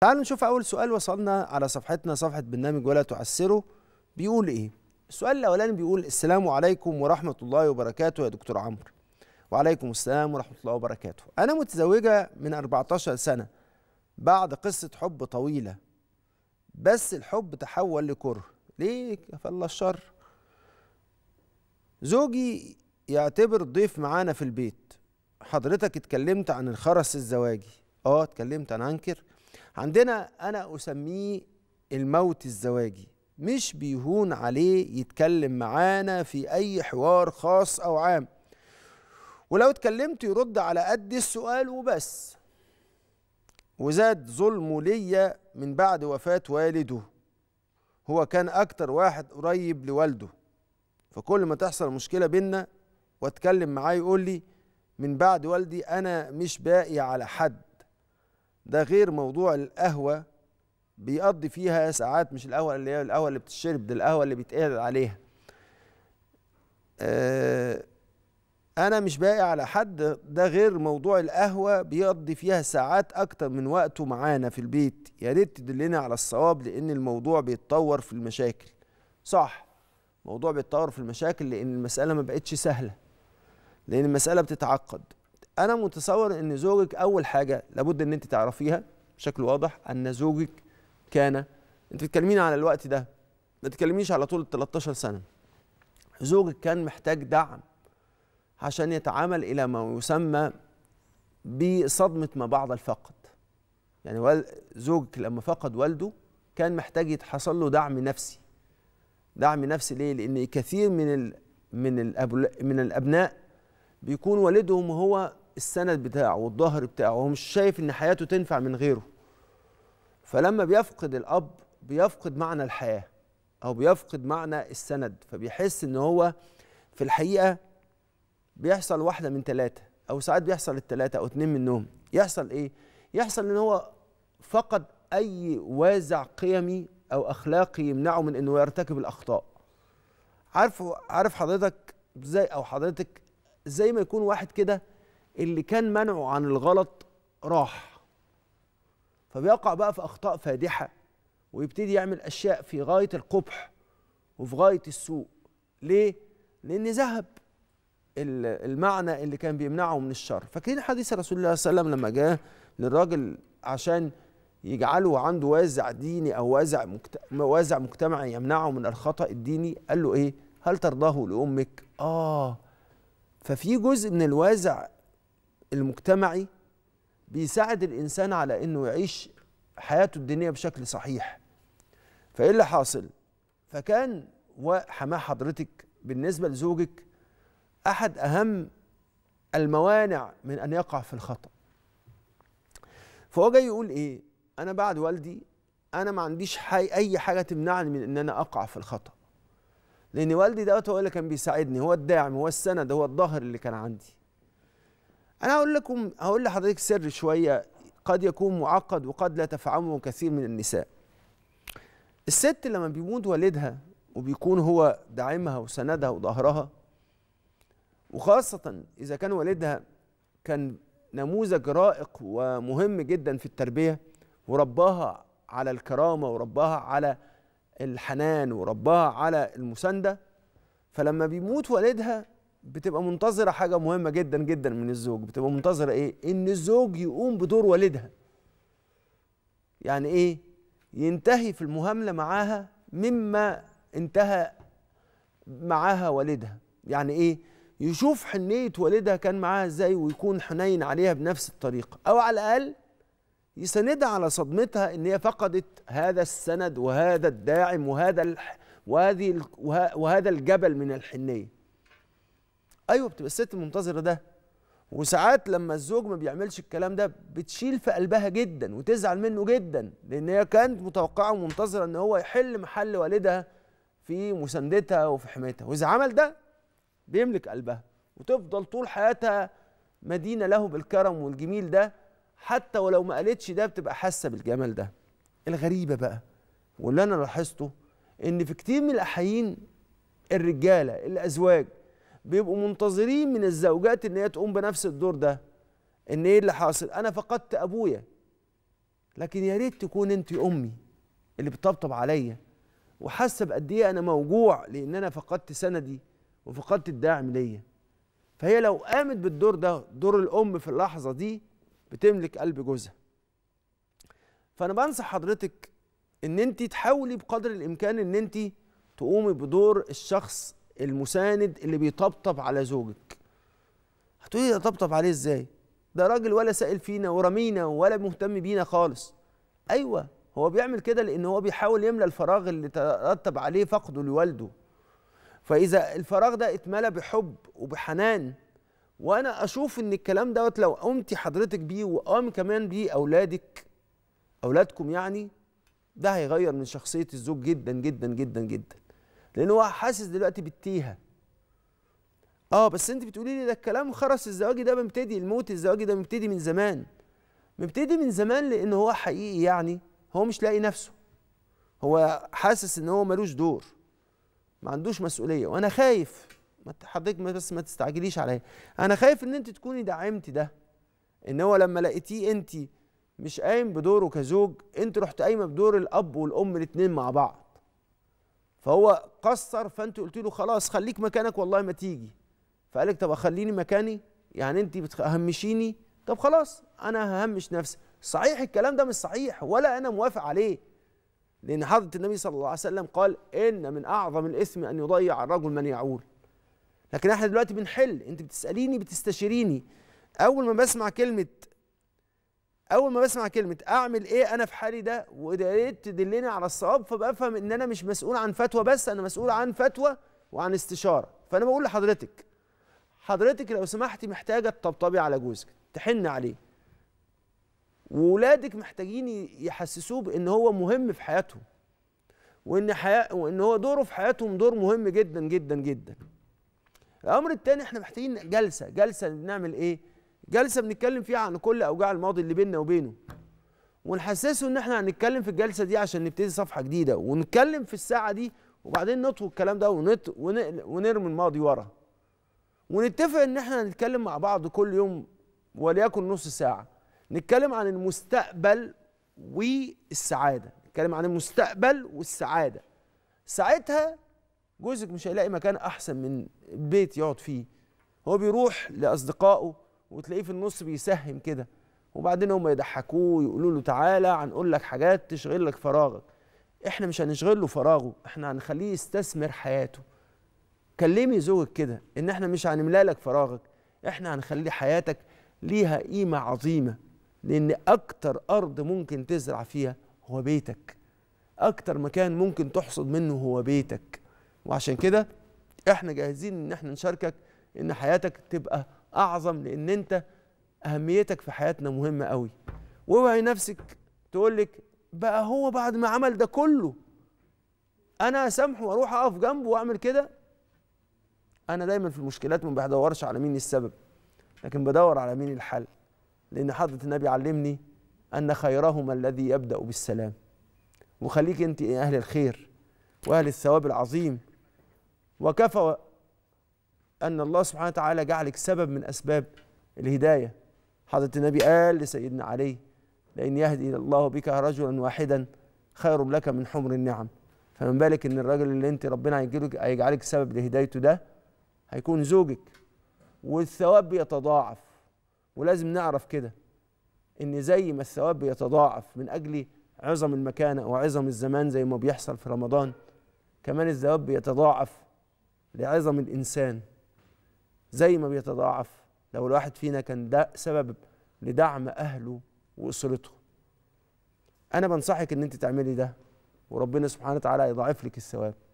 تعالوا نشوف أول سؤال وصلنا على صفحتنا صفحة برنامج ولا تعسره بيقول إيه؟ السؤال الأولاني بيقول السلام عليكم ورحمة الله وبركاته يا دكتور عمرو وعليكم السلام ورحمة الله وبركاته أنا متزوجة من 14 سنة بعد قصة حب طويلة بس الحب تحول لكره ليه فالله الشر زوجي يعتبر ضيف معانا في البيت حضرتك اتكلمت عن الخرس الزواجي اه اتكلمت انا انكر عندنا انا اسميه الموت الزواجي مش بيهون عليه يتكلم معانا في اي حوار خاص او عام ولو اتكلمت يرد على قد السؤال وبس وزاد ظلمه ليا من بعد وفاة والده هو كان أكتر واحد قريب لوالده فكل ما تحصل مشكلة بينا واتكلم معاه يقول لي من بعد والدي أنا مش باقي على حد ده غير موضوع القهوه بيقضي فيها ساعات مش القهوه اللي هي القهوه اللي بتشرب ده القهوه اللي بيتقعد عليها آه انا مش باقي على حد ده غير موضوع القهوه بيقضي فيها ساعات اكتر من وقته معانا في البيت يا ريت تدلنا على الصواب لان الموضوع بيتطور في المشاكل صح الموضوع بيتطور في المشاكل لان المساله ما بقتش سهله لان المساله بتتعقد انا متصور ان زوجك اول حاجه لابد ان انت تعرفيها بشكل واضح ان زوجك كان انت بتتكلمين على الوقت ده ما تتكلميش على طول 13 سنه زوجك كان محتاج دعم عشان يتعامل الى ما يسمى بصدمه ما بعد الفقد يعني زوجك لما فقد والده كان محتاج يتحصل له دعم نفسي دعم نفسي ليه لان كثير من الـ من الـ من الابناء بيكون والدهم هو السند بتاعه والظهر بتاعه هو مش شايف ان حياته تنفع من غيره فلما بيفقد الاب بيفقد معنى الحياه او بيفقد معنى السند فبيحس ان هو في الحقيقه بيحصل واحده من ثلاثه او ساعات بيحصل الثلاثه او اتنين منهم يحصل ايه يحصل ان هو فقد اي وازع قيمي او اخلاقي يمنعه من انه يرتكب الاخطاء عارف عارف حضرتك زي او حضرتك زي ما يكون واحد كده اللي كان منعه عن الغلط راح فبيقع بقى في اخطاء فادحه ويبتدي يعمل اشياء في غايه القبح وفي غايه السوء ليه لان ذهب المعنى اللي كان بيمنعه من الشر فاكرين حديث رسول الله صلى الله عليه وسلم لما جاء للراجل عشان يجعله عنده وازع ديني او وازع وازع مجتمعي يمنعه من الخطا الديني قال له ايه هل ترضاه لامك اه ففي جزء من الوازع المجتمعي بيساعد الانسان على انه يعيش حياته الدينيه بشكل صحيح فايه اللي حاصل فكان وحماه حضرتك بالنسبه لزوجك احد اهم الموانع من ان يقع في الخطا فهو جاي يقول ايه انا بعد والدي انا ما عنديش حي اي حاجه تمنعني من ان انا اقع في الخطا لان والدي دوت هو اللي كان بيساعدني هو الداعم هو السند هو الظهر اللي كان عندي انا هقول لكم هقول لحضرتك سر شويه قد يكون معقد وقد لا تفهمه كثير من النساء الست لما بيموت والدها وبيكون هو داعمها وسندها وظهرها وخاصة إذا كان والدها كان نموذج رائق ومهم جدا في التربية ورباها على الكرامة ورباها على الحنان ورباها على المساندة فلما بيموت والدها بتبقى منتظره حاجه مهمه جدا جدا من الزوج بتبقى منتظره ايه ان الزوج يقوم بدور والدها يعني ايه ينتهي في المهامله معاها مما انتهى معاها والدها يعني ايه يشوف حنيه والدها كان معاها ازاي ويكون حنين عليها بنفس الطريقه او على الاقل يسندها على صدمتها ان هي فقدت هذا السند وهذا الداعم وهذا وهذه وهذا الجبل من الحنيه ايوه بتبقى الست المنتظره ده وساعات لما الزوج ما بيعملش الكلام ده بتشيل في قلبها جدا وتزعل منه جدا لان هي كانت متوقعه ومنتظره ان هو يحل محل والدها في مساندتها وفي حمايتها واذا عمل ده بيملك قلبها وتفضل طول حياتها مدينه له بالكرم والجميل ده حتى ولو ما قالتش ده بتبقى حاسه بالجمال ده الغريبه بقى واللي انا لاحظته ان في كتير من الاحيان الرجاله الازواج بيبقوا منتظرين من الزوجات ان هي تقوم بنفس الدور ده ان ايه اللي حاصل انا فقدت ابويا لكن يا ريت تكون انت امي اللي بتطبطب عليا وحاسه بقد ايه انا موجوع لان انا فقدت سندي وفقدت الداعم ليا فهي لو قامت بالدور ده دور الام في اللحظه دي بتملك قلب جوزها فانا بنصح حضرتك ان انت تحاولي بقدر الامكان ان انت تقومي بدور الشخص المساند اللي بيطبطب على زوجك هتقولي ده طبطب عليه ازاي ده راجل ولا سائل فينا ورمينا ولا مهتم بينا خالص ايوه هو بيعمل كده لان هو بيحاول يملى الفراغ اللي ترتب عليه فقده لوالده فاذا الفراغ ده اتملى بحب وبحنان وانا اشوف ان الكلام دوت لو قمتي حضرتك بيه وقام كمان بيه اولادك اولادكم يعني ده هيغير من شخصيه الزوج جدا جدا جدا جدا لان هو حاسس دلوقتي بالتيهه اه بس انت بتقولي لي ده الكلام خرس الزواج ده مبتدي الموت الزواج ده مبتدي من زمان مبتدي من زمان لان هو حقيقي يعني هو مش لاقي نفسه هو حاسس ان هو ملوش دور ما عندوش مسؤوليه وانا خايف ما حضرتك بس ما تستعجليش عليا انا خايف ان انت تكوني دعمتي ده ان هو لما لقيتيه انت مش قايم بدوره كزوج انت رحت قايمه بدور الاب والام الاثنين مع بعض فهو قصر فانت قلت له خلاص خليك مكانك والله ما تيجي فقال لك طب خليني مكاني يعني انت بتهمشيني طب خلاص انا ههمش نفسي صحيح الكلام ده مش صحيح ولا انا موافق عليه لان حضره النبي صلى الله عليه وسلم قال ان من اعظم الاثم ان يضيع الرجل من يعول لكن احنا دلوقتي بنحل انت بتساليني بتستشيريني اول ما بسمع كلمه اول ما بسمع كلمه اعمل ايه انا في حالي ده ويا ريت تدلني على الصواب فبفهم ان انا مش مسؤول عن فتوى بس انا مسؤول عن فتوى وعن استشاره فانا بقول لحضرتك حضرتك لو سمحتي محتاجه تطبطبي على جوزك تحن عليه وولادك محتاجين يحسسوه بان هو مهم في حياتهم وان حياة وان هو دوره في حياتهم دور مهم جدا جدا جدا الامر الثاني احنا محتاجين جلسه جلسه نعمل ايه جلسه بنتكلم فيها عن كل اوجاع الماضي اللي بيننا وبينه ونحسسه ان احنا هنتكلم في الجلسه دي عشان نبتدي صفحه جديده ونتكلم في الساعه دي وبعدين نطوي الكلام ده ونت ونرمي الماضي ورا ونتفق ان احنا هنتكلم مع بعض كل يوم وليكن نص ساعه نتكلم عن المستقبل والسعاده نتكلم عن المستقبل والسعاده ساعتها جوزك مش هيلاقي مكان احسن من البيت يقعد فيه هو بيروح لاصدقائه وتلاقيه في النص بيسهم كده وبعدين هم يضحكوه يقولوا له تعالى هنقول لك حاجات تشغل لك فراغك احنا مش هنشغل له فراغه احنا هنخليه يستثمر حياته كلمي زوجك كده ان احنا مش هنملا لك فراغك احنا هنخلي حياتك ليها قيمه عظيمه لان اكتر ارض ممكن تزرع فيها هو بيتك اكتر مكان ممكن تحصد منه هو بيتك وعشان كده احنا جاهزين ان احنا نشاركك ان حياتك تبقى اعظم لان انت اهميتك في حياتنا مهمه قوي واوعي نفسك تقول لك بقى هو بعد ما عمل ده كله انا اسامحه واروح اقف جنبه واعمل كده انا دايما في المشكلات ما بدورش على مين السبب لكن بدور على مين الحل لان حضره النبي علمني ان خيرهما الذي يبدا بالسلام وخليك انت اهل الخير واهل الثواب العظيم وكفى أن الله سبحانه وتعالى جعلك سبب من أسباب الهداية حضرة النبي قال لسيدنا علي لأن يهدي الله بك رجلا واحدا خير لك من حمر النعم فمن بالك ان الراجل اللي انت ربنا هيجيلك هيجعلك سبب لهدايته ده هيكون زوجك والثواب بيتضاعف ولازم نعرف كده ان زي ما الثواب بيتضاعف من اجل عظم المكانه وعظم الزمان زي ما بيحصل في رمضان كمان الثواب بيتضاعف لعظم الانسان زي ما بيتضاعف لو الواحد فينا كان ده سبب لدعم أهله وأسرته أنا بنصحك إن أنت تعملي ده وربنا سبحانه وتعالى يضاعف لك الثواب